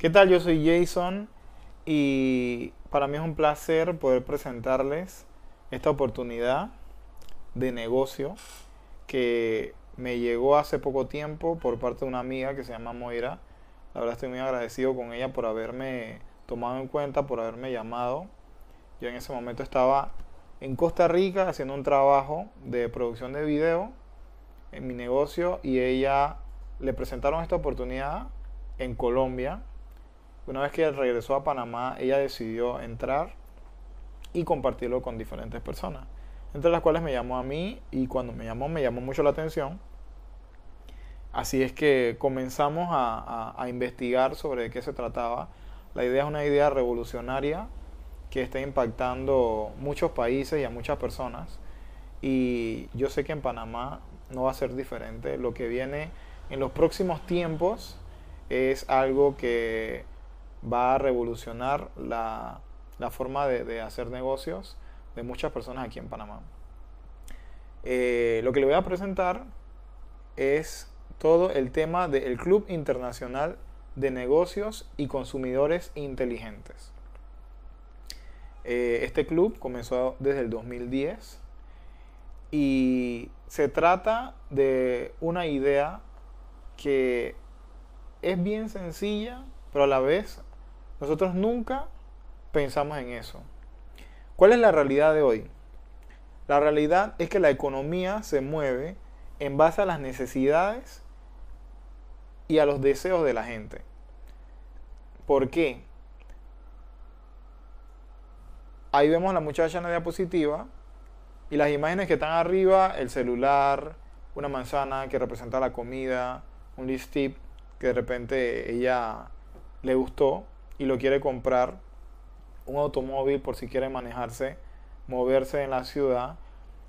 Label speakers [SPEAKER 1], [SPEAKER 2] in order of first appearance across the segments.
[SPEAKER 1] ¿Qué tal? Yo soy Jason y para mí es un placer poder presentarles esta oportunidad de negocio que me llegó hace poco tiempo por parte de una amiga que se llama Moira. La verdad estoy muy agradecido con ella por haberme tomado en cuenta, por haberme llamado. Yo en ese momento estaba en Costa Rica haciendo un trabajo de producción de video en mi negocio y ella le presentaron esta oportunidad en Colombia una vez que regresó a Panamá, ella decidió entrar y compartirlo con diferentes personas, entre las cuales me llamó a mí y cuando me llamó me llamó mucho la atención. Así es que comenzamos a, a, investigar sobre qué se trataba. La idea es una idea revolucionaria que está impactando muchos países y a muchas personas. Y yo sé que en Panamá no va a ser diferente. Lo que viene en los próximos tiempos es algo que va a revolucionar la, forma de, hacer negocios de muchas personas aquí en Panamá. Eh, lo que le voy a presentar es todo el tema del Club Internacional de Negocios y Consumidores Inteligentes. Eh, este club comenzó desde el 2010 y se trata de una idea que es bien sencilla, pero a la vez nosotros nunca pensamos en eso. ¿Cuál es la realidad de hoy? La realidad es que la economía se mueve en base a las necesidades y a los deseos de la gente. ¿Por qué? Ahí vemos a la muchacha en la diapositiva y las imágenes que están arriba, el celular, una manzana que representa la comida, un list que de repente ella le gustó y lo quiere comprar, un automóvil por si quiere manejarse, moverse en la ciudad,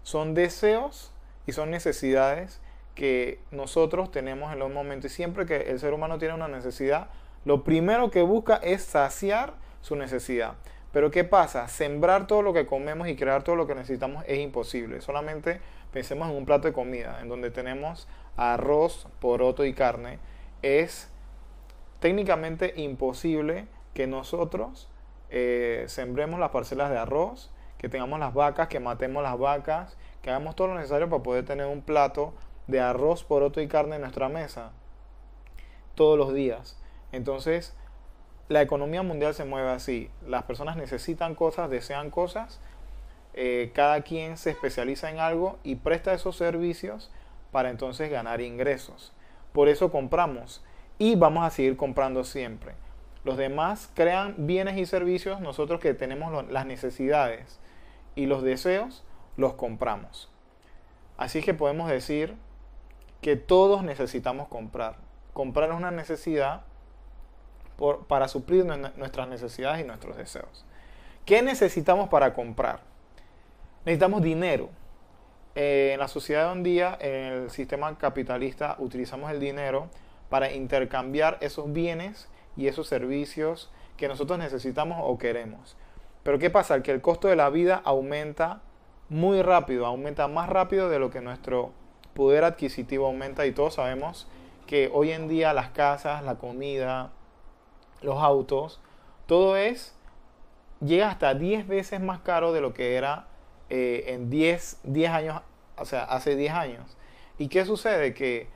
[SPEAKER 1] son deseos y son necesidades que nosotros tenemos en los momentos. Y siempre que el ser humano tiene una necesidad, lo primero que busca es saciar su necesidad. Pero ¿qué pasa? Sembrar todo lo que comemos y crear todo lo que necesitamos es imposible. Solamente pensemos en un plato de comida, en donde tenemos arroz, poroto y carne. Es técnicamente imposible que nosotros eh, sembremos las parcelas de arroz, que tengamos las vacas, que matemos las vacas, que hagamos todo lo necesario para poder tener un plato de arroz, poroto y carne en nuestra mesa todos los días. Entonces, la economía mundial se mueve así. Las personas necesitan cosas, desean cosas, eh, cada quien se especializa en algo y presta esos servicios para entonces ganar ingresos. Por eso compramos y vamos a seguir comprando siempre. Los demás crean bienes y servicios, nosotros que tenemos las necesidades y los deseos, los compramos. Así que podemos decir que todos necesitamos comprar. Comprar es una necesidad para suplir nuestras necesidades y nuestros deseos. ¿Qué necesitamos para comprar? Necesitamos dinero. Eh, en la sociedad de un día, en el sistema capitalista, utilizamos el dinero para intercambiar esos bienes y esos servicios que nosotros necesitamos o queremos. Pero ¿qué pasa? Que el costo de la vida aumenta muy rápido, aumenta más rápido de lo que nuestro poder adquisitivo aumenta y todos sabemos que hoy en día las casas, la comida, los autos, todo es, llega hasta 10 veces más caro de lo que era eh, en 10, 10 años, o sea, hace 10 años. ¿Y qué sucede? Que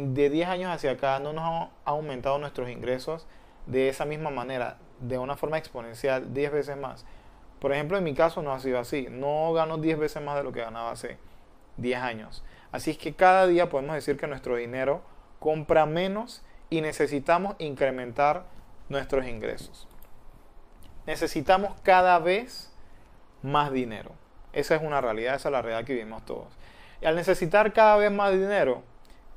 [SPEAKER 1] de 10 años hacia acá no nos han aumentado nuestros ingresos de esa misma manera, de una forma exponencial, 10 veces más. Por ejemplo, en mi caso no ha sido así. No gano 10 veces más de lo que ganaba hace 10 años. Así es que cada día podemos decir que nuestro dinero compra menos y necesitamos incrementar nuestros ingresos. Necesitamos cada vez más dinero. Esa es una realidad, esa es la realidad que vivimos todos. Y al necesitar cada vez más dinero,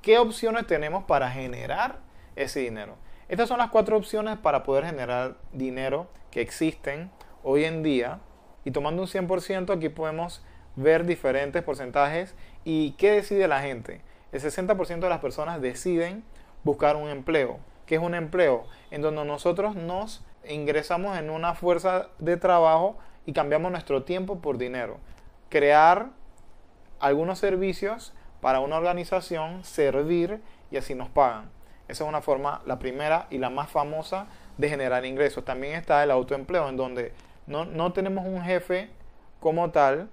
[SPEAKER 1] ¿Qué opciones tenemos para generar ese dinero? Estas son las cuatro opciones para poder generar dinero que existen hoy en día. Y tomando un 100%, aquí podemos ver diferentes porcentajes y qué decide la gente. El 60% de las personas deciden buscar un empleo. ¿Qué es un empleo? En donde nosotros nos ingresamos en una fuerza de trabajo y cambiamos nuestro tiempo por dinero. Crear algunos servicios para una organización, servir y así nos pagan. Esa es una forma, la primera y la más famosa de generar ingresos. También está el autoempleo, en donde no, tenemos un jefe como tal,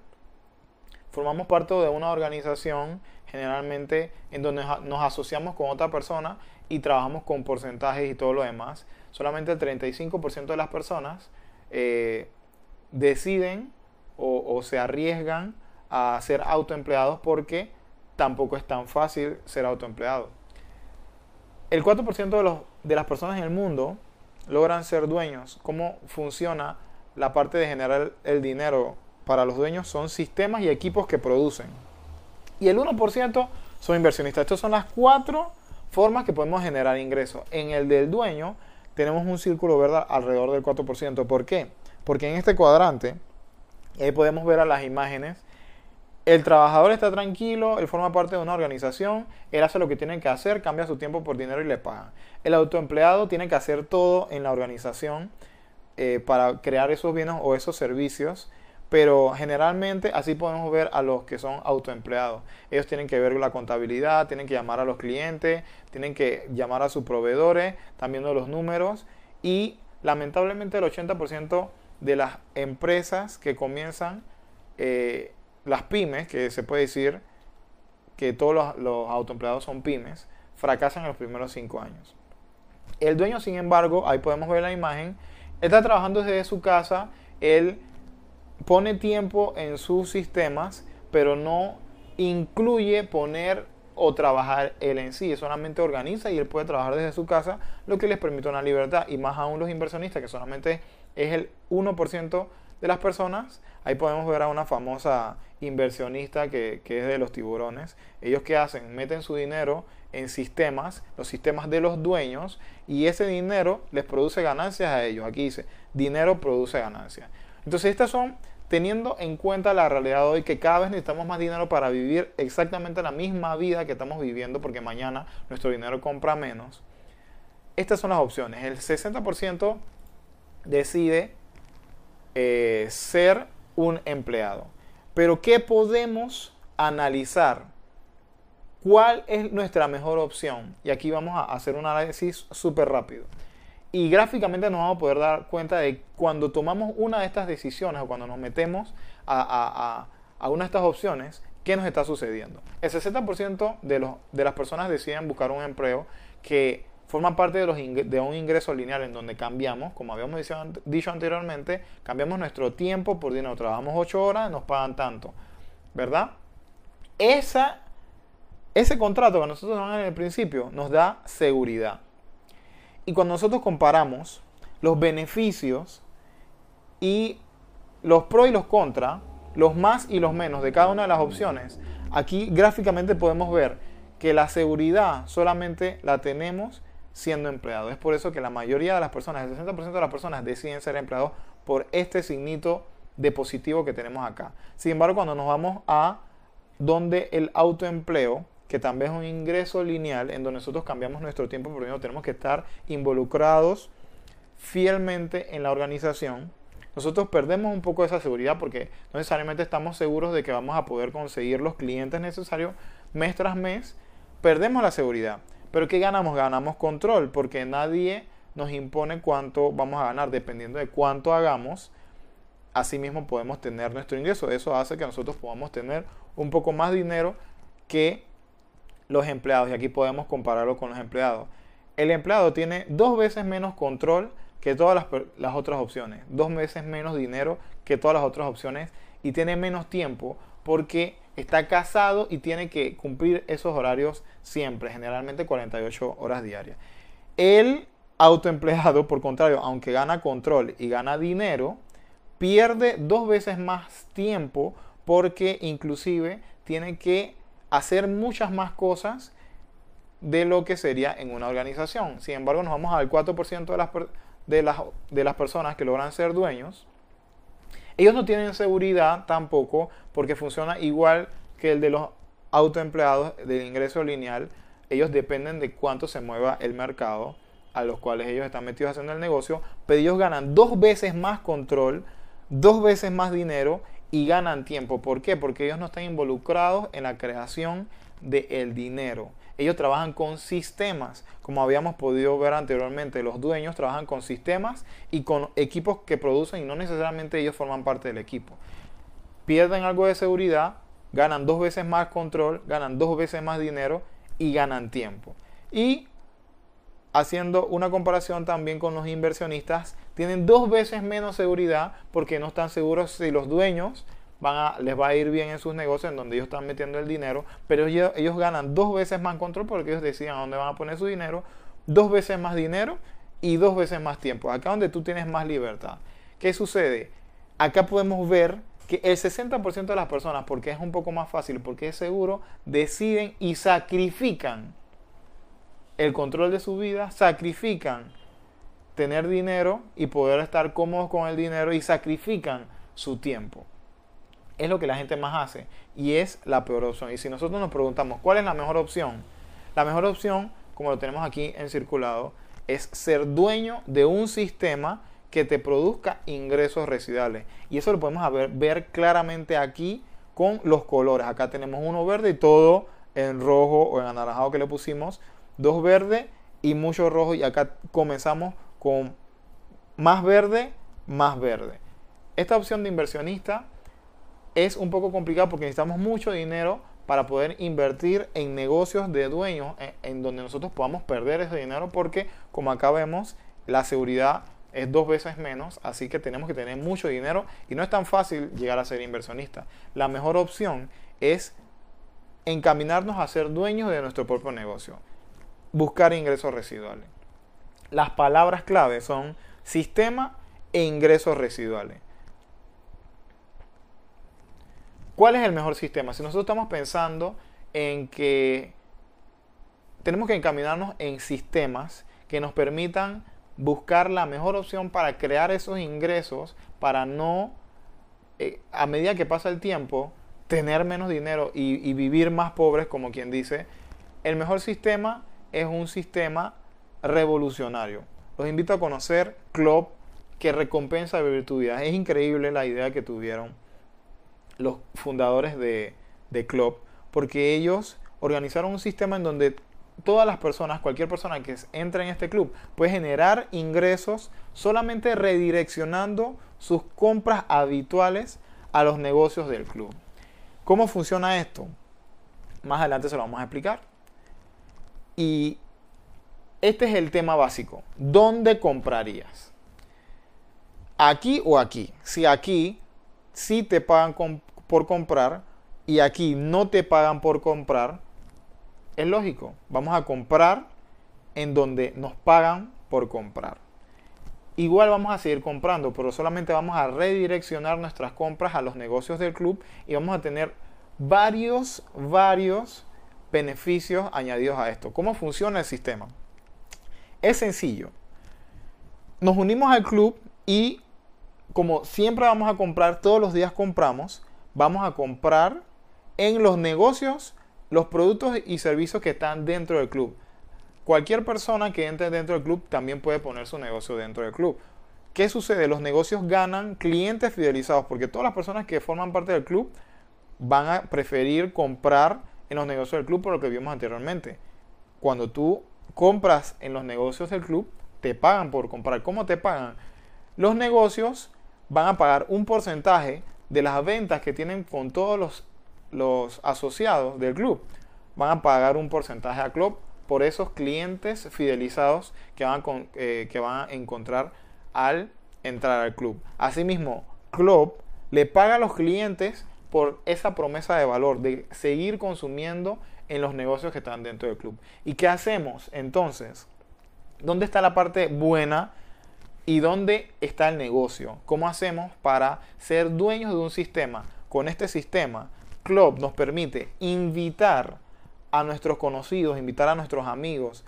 [SPEAKER 1] formamos parte de una organización generalmente en donde nos asociamos con otra persona y trabajamos con porcentajes y todo lo demás. Solamente el 35% de las personas eh, deciden o se arriesgan a ser autoempleados porque tampoco es tan fácil ser autoempleado. El 4% de, las personas en el mundo logran ser dueños. ¿Cómo funciona la parte de generar el dinero para los dueños? Son sistemas y equipos que producen. Y el 1% son inversionistas. Estas son las cuatro formas que podemos generar ingresos. En el del dueño tenemos un círculo verde alrededor del 4%. ¿Por qué? Porque en este cuadrante, ahí podemos ver a las imágenes, el trabajador está tranquilo, él forma parte de una organización, él hace lo que tiene que hacer, cambia su tiempo por dinero y le pagan. El autoempleado tiene que hacer todo en la organización eh, para crear esos bienes o esos servicios, pero generalmente así podemos ver a los que son autoempleados. Ellos tienen que ver la contabilidad, tienen que llamar a los clientes, tienen que llamar a sus proveedores, también los números y lamentablemente el 80% de las empresas que comienzan... Eh, las pymes, que se puede decir que todos los, autoempleados son pymes, fracasan en los primeros cinco años. El dueño, sin embargo, ahí podemos ver la imagen, está trabajando desde su casa, él pone tiempo en sus sistemas, pero no incluye poner o trabajar él en sí, solamente organiza y él puede trabajar desde su casa, lo que les permite una libertad. Y más aún los inversionistas, que solamente es el 1% de las personas. Ahí podemos ver a una famosa inversionista que, es de los tiburones. Ellos que hacen, meten su dinero en sistemas, los sistemas de los dueños, y ese dinero les produce ganancias a ellos. Aquí dice, dinero produce ganancias. Entonces estas son, teniendo en cuenta la realidad de hoy, que cada vez necesitamos más dinero para vivir exactamente la misma vida que estamos viviendo, porque mañana nuestro dinero compra menos. Estas son las opciones. El 60% decide eh, ser un empleado pero ¿qué podemos analizar? ¿Cuál es nuestra mejor opción? Y aquí vamos a hacer un análisis súper rápido. Y gráficamente nos vamos a poder dar cuenta de cuando tomamos una de estas decisiones o cuando nos metemos a, una de estas opciones, ¿qué nos está sucediendo? El 60% de las personas deciden buscar un empleo que forma parte de, los de un ingreso lineal en donde cambiamos, como habíamos dicho, anteriormente, cambiamos nuestro tiempo por dinero. Trabajamos 8 horas, nos pagan tanto, ¿verdad? Esa, ese contrato que nosotros nos en el principio nos da seguridad. Y cuando nosotros comparamos los beneficios y los pros y los contras, los más y los menos de cada una de las opciones, aquí gráficamente podemos ver que la seguridad solamente la tenemos siendo empleado. Es por eso que la mayoría de las personas, el 60% de las personas deciden ser empleados por este signito de positivo que tenemos acá. Sin embargo, cuando nos vamos a donde el autoempleo, que también es un ingreso lineal, en donde nosotros cambiamos nuestro tiempo, porque tenemos que estar involucrados fielmente en la organización. Nosotros perdemos un poco de esa seguridad porque no necesariamente estamos seguros de que vamos a poder conseguir los clientes necesarios mes tras mes. Perdemos la seguridad. Pero ¿qué ganamos? Ganamos control, porque nadie nos impone cuánto vamos a ganar. Dependiendo de cuánto hagamos, así mismo podemos tener nuestro ingreso. Eso hace que nosotros podamos tener un poco más dinero que los empleados. Y aquí podemos compararlo con los empleados. El empleado tiene dos veces menos control que todas las, las otras opciones. Dos veces menos dinero que todas las otras opciones. Y tiene menos tiempo porque está casado y tiene que cumplir esos horarios siempre, generalmente 48 horas diarias. El autoempleado, por contrario, aunque gana control y gana dinero, pierde dos veces más tiempo porque inclusive tiene que hacer muchas más cosas de lo que sería en una organización. Sin embargo, nos vamos al 4% de las, de, las, de las personas que logran ser dueños ellos no tienen seguridad tampoco porque funciona igual que el de los autoempleados del ingreso lineal. Ellos dependen de cuánto se mueva el mercado a los cuales ellos están metidos haciendo el negocio, pero ellos ganan dos veces más control, dos veces más dinero y ganan tiempo. ¿Por qué? Porque ellos no están involucrados en la creación del dinero ellos trabajan con sistemas, como habíamos podido ver anteriormente. Los dueños trabajan con sistemas y con equipos que producen y no necesariamente ellos forman parte del equipo. Pierden algo de seguridad, ganan dos veces más control, ganan dos veces más dinero y ganan tiempo. Y haciendo una comparación también con los inversionistas, tienen dos veces menos seguridad porque no están seguros si los dueños van a, les va a ir bien en sus negocios, en donde ellos están metiendo el dinero, pero ellos, ellos ganan dos veces más control porque ellos deciden a dónde van a poner su dinero, dos veces más dinero y dos veces más tiempo. Acá donde tú tienes más libertad. ¿Qué sucede? Acá podemos ver que el 60% de las personas, porque es un poco más fácil, porque es seguro, deciden y sacrifican el control de su vida, sacrifican tener dinero y poder estar cómodos con el dinero y sacrifican su tiempo es lo que la gente más hace y es la peor opción. Y si nosotros nos preguntamos cuál es la mejor opción, la mejor opción, como lo tenemos aquí en circulado, es ser dueño de un sistema que te produzca ingresos residuales. Y eso lo podemos ver, ver claramente aquí con los colores. Acá tenemos uno verde y todo en rojo o en anaranjado que le pusimos. Dos verdes y mucho rojo. Y acá comenzamos con más verde, más verde. Esta opción de inversionista es un poco complicado porque necesitamos mucho dinero para poder invertir en negocios de dueños eh, en, donde nosotros podamos perder ese dinero porque como acá vemos la seguridad es dos veces menos, así que tenemos que tener mucho dinero y no es tan fácil llegar a ser inversionista. La mejor opción es encaminarnos a ser dueños de nuestro propio negocio, buscar ingresos residuales. Las palabras clave son sistema e ingresos residuales. ¿Cuál es el mejor sistema? Si nosotros estamos pensando en que tenemos que encaminarnos en sistemas que nos permitan buscar la mejor opción para crear esos ingresos, para no, eh, a medida que pasa el tiempo, tener menos dinero y, vivir más pobres, como quien dice, el mejor sistema es un sistema revolucionario. Los invito a conocer Club que recompensa vivir tu vida. Es increíble la idea que tuvieron los fundadores de, Club, porque ellos organizaron un sistema en donde todas las personas, cualquier persona que entre en este club, puede generar ingresos solamente redireccionando sus compras habituales a los negocios del club. ¿Cómo funciona esto? Más adelante se lo vamos a explicar. Y este es el tema básico. ¿Dónde comprarías? ¿Aquí o aquí? Si aquí si te pagan por comprar y aquí no te pagan por comprar, es lógico. Vamos a comprar en donde nos pagan por comprar. Igual vamos a seguir comprando, pero solamente vamos a redireccionar nuestras compras a los negocios del club y vamos a tener varios, varios beneficios añadidos a esto. ¿Cómo funciona el sistema? Es sencillo. Nos unimos al club y como siempre vamos a comprar, todos los días compramos, vamos a comprar en los negocios los productos y servicios que están dentro del club. Cualquier persona que entre dentro del club también puede poner su negocio dentro del club. ¿Qué sucede? Los negocios ganan clientes fidelizados porque todas las personas que forman parte del club van a preferir comprar en los negocios del club por lo que vimos anteriormente. Cuando tú compras en los negocios del club, te pagan por comprar. ¿Cómo te pagan? Los negocios van a pagar un porcentaje de las ventas que tienen con todos los, asociados del club. Van a pagar un porcentaje a club por esos clientes fidelizados que van, eh, que van a encontrar al entrar al club. Asimismo, club le paga a los clientes por esa promesa de valor de seguir consumiendo en los negocios que están dentro del club. ¿Y qué hacemos entonces? ¿Dónde está la parte buena y dónde está el negocio. ¿Cómo hacemos para ser dueños de un sistema? Con este sistema, Club nos permite invitar a nuestros conocidos, invitar a nuestros amigos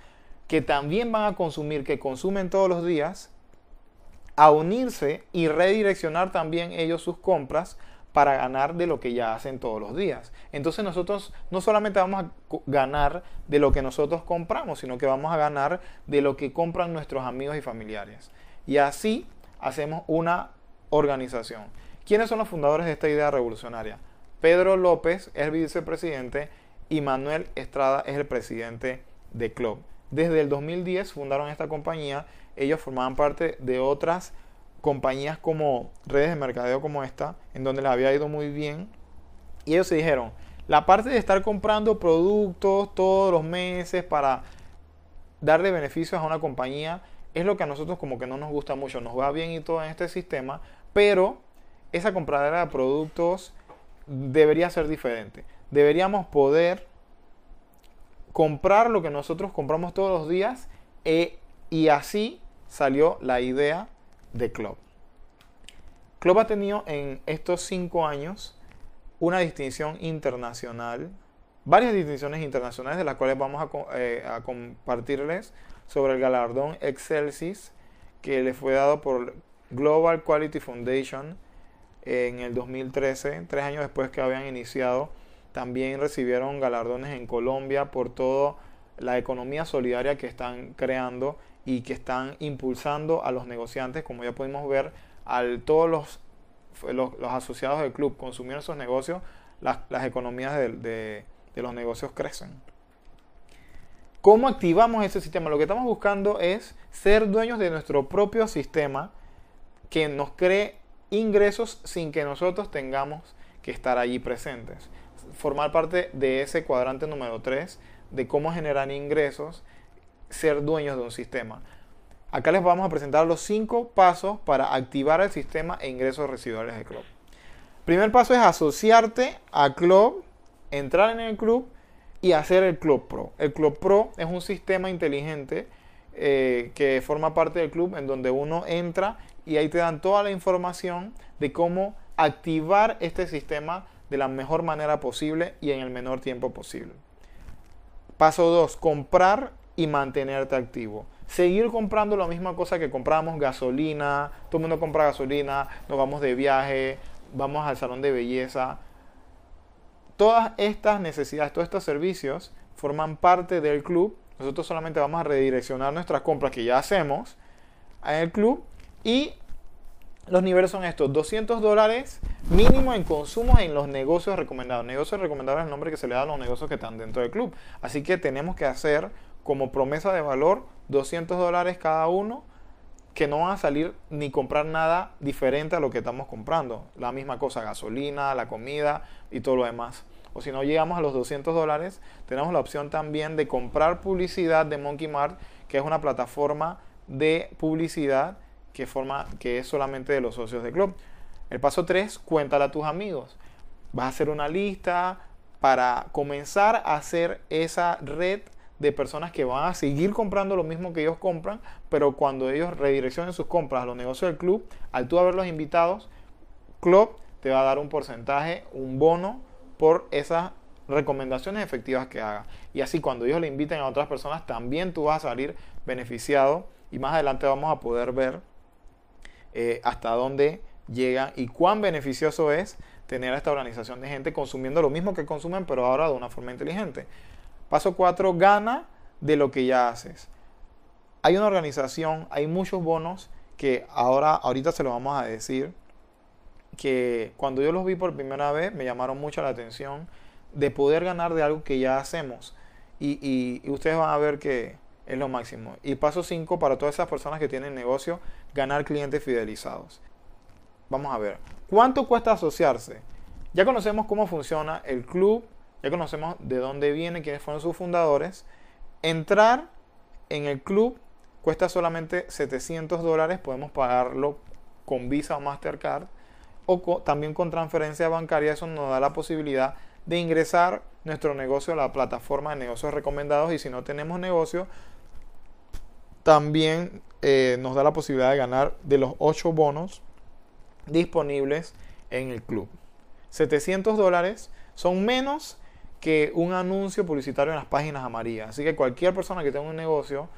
[SPEAKER 1] que también van a consumir, que consumen todos los días, a unirse y redireccionar también ellos sus compras para ganar de lo que ya hacen todos los días. Entonces nosotros no solamente vamos a ganar de lo que nosotros compramos, sino que vamos a ganar de lo que compran nuestros amigos y familiares. Y así hacemos una organización. ¿Quiénes son los fundadores de esta idea revolucionaria? Pedro López es el vicepresidente y Manuel Estrada es el presidente de Club. Desde el 2010 fundaron esta compañía. Ellos formaban parte de otras compañías como redes de mercadeo como esta, en donde les había ido muy bien. Y ellos se dijeron, la parte de estar comprando productos todos los meses para darle beneficios a una compañía es lo que a nosotros como que no nos gusta mucho. Nos va bien y todo en este sistema, pero esa compradera de productos debería ser diferente. Deberíamos poder comprar lo que nosotros compramos todos los días eh, y así salió la idea de Club. Club ha tenido en estos cinco años una distinción internacional, varias distinciones internacionales de las cuales vamos a eh, compartirles sobre el galardón Excelsis que le fue dado por Global Quality Foundation en el 2013, tres años después que habían iniciado. También recibieron galardones en Colombia por toda la economía solidaria que están creando y que están impulsando a los negociantes, como ya pudimos ver, a todos los, los, asociados del club consumieron sus negocios, las, las economías de los negocios crecen. ¿Cómo activamos ese sistema? Lo que estamos buscando es ser dueños de nuestro propio sistema que nos cree ingresos sin que nosotros tengamos que estar allí presentes. Formar parte de ese cuadrante número 3 de cómo generar ingresos, ser dueños de un sistema. Acá les vamos a presentar los 5 pasos para activar el sistema e ingresos residuales de club. Primer paso es asociarte a club, entrar en el club y hacer el Club Pro. El Club Pro es un sistema inteligente eh, que forma parte del club en donde uno entra y ahí te dan toda la información de cómo activar este sistema de la mejor manera posible y en el menor tiempo posible. Paso 2, comprar y mantenerte activo. Seguir comprando la misma cosa que compramos, gasolina, todo el mundo compra gasolina, nos vamos de viaje, vamos al salón de belleza, todas estas necesidades, todos estos servicios forman parte del club. Nosotros solamente vamos a redireccionar nuestras compras que ya hacemos en el club. Y los niveles son estos, 200 dólares mínimo en consumo en los negocios recomendados. Negocios recomendados es el nombre que se le da a los negocios que están dentro del club. Así que tenemos que hacer como promesa de valor 200 dólares cada uno que no van a salir ni comprar nada diferente a lo que estamos comprando. La misma cosa, gasolina, la comida y todo lo demás. O si no llegamos a los 200 dólares, tenemos la opción también de comprar publicidad de Monkey Mart, que es una plataforma de publicidad que, forma, que es solamente de los socios de club. El paso 3, cuéntala a tus amigos. Vas a hacer una lista para comenzar a hacer esa red de personas que van a seguir comprando lo mismo que ellos compran, pero cuando ellos redireccionen sus compras a los negocios del club, al tú haberlos invitados, club te va a dar un porcentaje, un bono por esas recomendaciones efectivas que haga. Y así cuando ellos le inviten a otras personas, también tú vas a salir beneficiado y más adelante vamos a poder ver eh, hasta dónde llegan y cuán beneficioso es tener a esta organización de gente consumiendo lo mismo que consumen, pero ahora de una forma inteligente. Paso 4, gana de lo que ya haces. Hay una organización, hay muchos bonos que ahora, ahorita se los vamos a decir, que cuando yo los vi por primera vez me llamaron mucho la atención de poder ganar de algo que ya hacemos. Y, y ustedes van a ver que es lo máximo. Y paso 5 para todas esas personas que tienen negocio, ganar clientes fidelizados. Vamos a ver, ¿cuánto cuesta asociarse? Ya conocemos cómo funciona el club ya conocemos de dónde viene, quiénes fueron sus fundadores. Entrar en el club cuesta solamente 700 dólares, podemos pagarlo con Visa o Mastercard, o también con transferencia bancaria, eso nos da la posibilidad de ingresar nuestro negocio a la plataforma de negocios recomendados y si no tenemos negocio, también eh, nos da la posibilidad de ganar de los 8 bonos disponibles en el club. 700 dólares son menos que un anuncio publicitario en las páginas amarillas. Así que cualquier persona que tenga un negocio,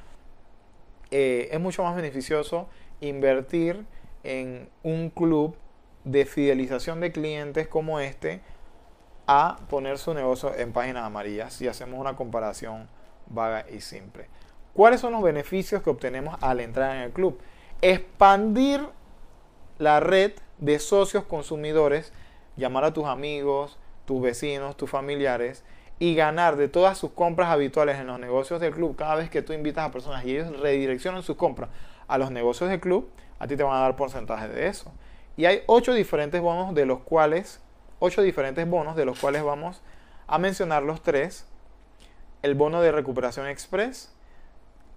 [SPEAKER 1] eh, es mucho más beneficioso invertir en un club de fidelización de clientes como este a poner su negocio en páginas amarillas si hacemos una comparación vaga y simple. ¿Cuáles son los beneficios que obtenemos al entrar en el club? Expandir la red de socios consumidores, llamar a tus amigos, tus vecinos, tus familiares y ganar de todas sus compras habituales en los negocios del club cada vez que tú invitas a personas y ellos redireccionan sus compras a los negocios del club, a ti te van a dar porcentaje de eso. Y hay ocho diferentes bonos de los cuales, ocho diferentes bonos de los cuales vamos a mencionar los tres. El bono de recuperación express,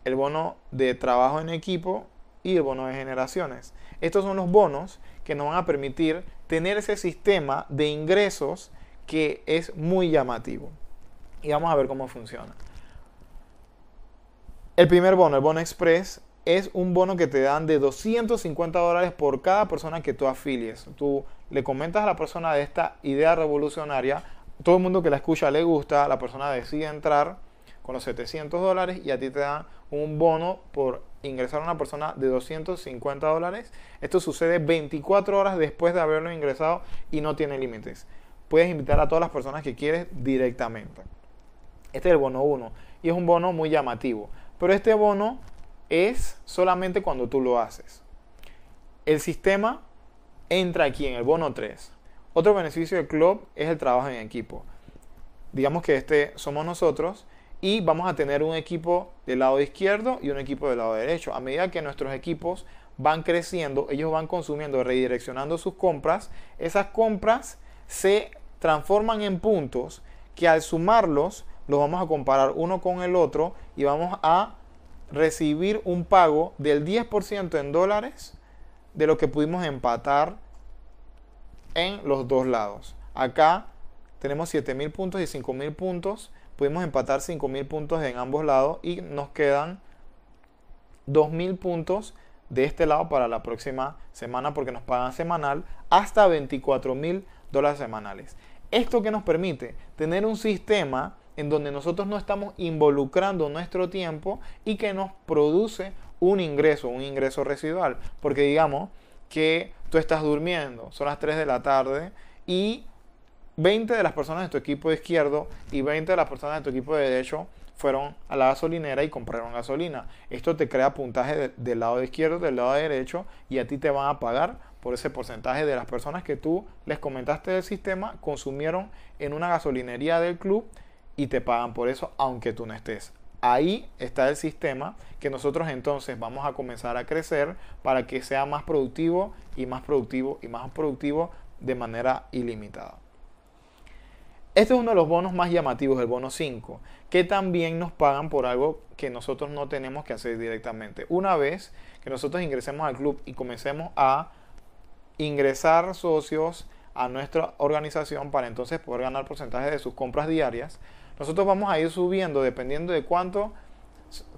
[SPEAKER 1] el bono de trabajo en equipo y el bono de generaciones. Estos son los bonos que nos van a permitir tener ese sistema de ingresos que es muy llamativo. Y vamos a ver cómo funciona. El primer bono, el bono express, es un bono que te dan de 250 dólares por cada persona que tú afilies. Tú le comentas a la persona de esta idea revolucionaria, todo el mundo que la escucha le gusta, la persona decide entrar con los 700 dólares y a ti te dan un bono por ingresar a una persona de 250 dólares. Esto sucede 24 horas después de haberlo ingresado y no tiene límites puedes invitar a todas las personas que quieres directamente. Este es el bono 1 y es un bono muy llamativo. Pero este bono es solamente cuando tú lo haces. El sistema entra aquí en el bono 3. Otro beneficio del club es el trabajo en equipo. Digamos que este somos nosotros y vamos a tener un equipo del lado izquierdo y un equipo del lado derecho. A medida que nuestros equipos van creciendo, ellos van consumiendo, redireccionando sus compras, esas compras se transforman en puntos que al sumarlos los vamos a comparar uno con el otro y vamos a recibir un pago del 10% en dólares de lo que pudimos empatar en los dos lados. Acá tenemos 7.000 puntos y 5.000 puntos. Pudimos empatar 5.000 puntos en ambos lados y nos quedan 2.000 puntos de este lado para la próxima semana porque nos pagan semanal hasta 24.000 dólares semanales. Esto que nos permite tener un sistema en donde nosotros no estamos involucrando nuestro tiempo y que nos produce un ingreso, un ingreso residual. Porque digamos que tú estás durmiendo, son las 3 de la tarde y 20 de las personas de tu equipo de izquierdo y 20 de las personas de tu equipo de derecho fueron a la gasolinera y compraron gasolina. Esto te crea puntaje del lado izquierdo, del lado derecho y a ti te van a pagar por ese porcentaje de las personas que tú les comentaste del sistema consumieron en una gasolinería del club y te pagan por eso aunque tú no estés. Ahí está el sistema que nosotros entonces vamos a comenzar a crecer para que sea más productivo y más productivo y más productivo de manera ilimitada. Este es uno de los bonos más llamativos, el bono 5, que también nos pagan por algo que nosotros no tenemos que hacer directamente. Una vez que nosotros ingresemos al club y comencemos a ingresar socios a nuestra organización para entonces poder ganar porcentaje de sus compras diarias. Nosotros vamos a ir subiendo dependiendo de cuánto,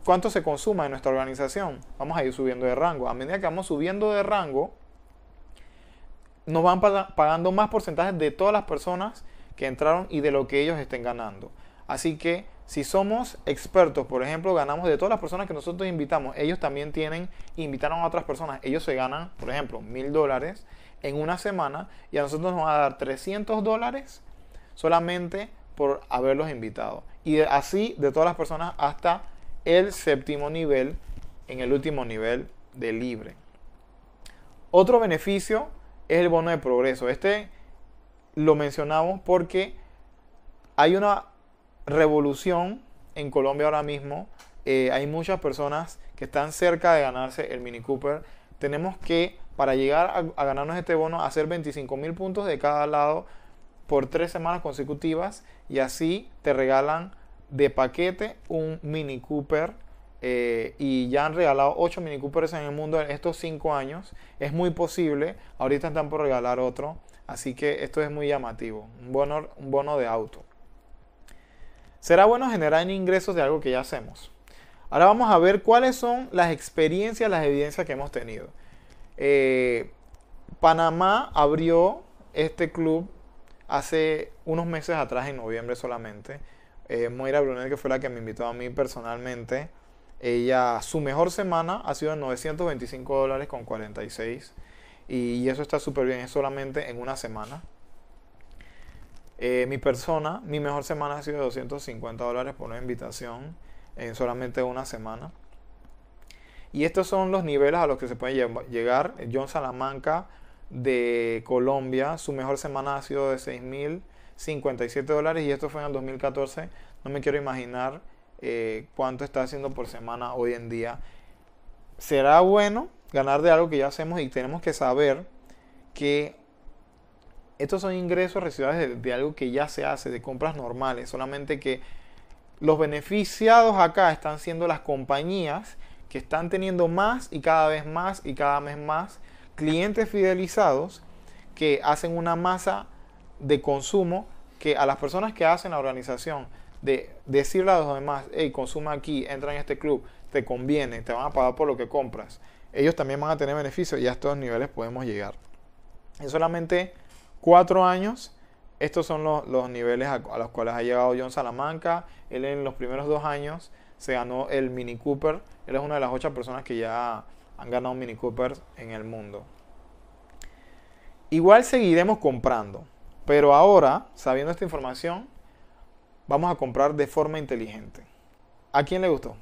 [SPEAKER 1] cuánto se consuma en nuestra organización. Vamos a ir subiendo de rango. A medida que vamos subiendo de rango, nos van pagando más porcentajes de todas las personas que entraron y de lo que ellos estén ganando. Así que si somos expertos, por ejemplo, ganamos de todas las personas que nosotros invitamos, ellos también tienen, invitaron a otras personas, ellos se ganan, por ejemplo, mil dólares en una semana y a nosotros nos van a dar 300 dólares solamente por haberlos invitado. Y así de todas las personas hasta el séptimo nivel, en el último nivel de libre. Otro beneficio es el bono de progreso. Este lo mencionamos porque hay una revolución en Colombia ahora mismo. Eh, hay muchas personas que están cerca de ganarse el Mini Cooper. Tenemos que, para llegar a, ganarnos este bono, hacer 25 mil puntos de cada lado por tres semanas consecutivas y así te regalan de paquete un Mini Cooper. Eh, y ya han regalado 8 Mini Coopers en el mundo en estos 5 años. Es muy posible. Ahorita están por regalar otro. Así que esto es muy llamativo. Un un bono de auto será bueno generar ingresos de algo que ya hacemos. Ahora vamos a ver cuáles son las experiencias, las evidencias que hemos tenido. Eh, Panamá abrió este club hace unos meses atrás, en noviembre solamente. Eh, Moira Brunel, que fue la que me invitó a mí personalmente, ella, su mejor semana ha sido 925 dólares con 46. Y, y eso está súper bien, es solamente en una semana. Eh, mi persona, mi mejor semana ha sido de 250 dólares por una invitación en eh, solamente una semana. Y estos son los niveles a los que se puede llegar. John Salamanca de Colombia, su mejor semana ha sido de 6.057 dólares y esto fue en el 2014. No me quiero imaginar eh, cuánto está haciendo por semana hoy en día. Será bueno ganar de algo que ya hacemos y tenemos que saber que estos son ingresos recibidos de, algo que ya se hace, de compras normales, solamente que los beneficiados acá están siendo las compañías que están teniendo más y cada vez más y cada vez más clientes fidelizados que hacen una masa de consumo que a las personas que hacen la organización de decirle a los demás, hey, consuma aquí, entra en este club, te conviene, te van a pagar por lo que compras. Ellos también van a tener beneficios y a estos niveles podemos llegar. Es solamente cuatro años, estos son los, niveles a, a, los cuales ha llegado John Salamanca. Él en los primeros dos años se ganó el Mini Cooper. Él es una de las ocho personas que ya han ganado Mini Cooper en el mundo. Igual seguiremos comprando, pero ahora, sabiendo esta información, vamos a comprar de forma inteligente. ¿A quién le gustó?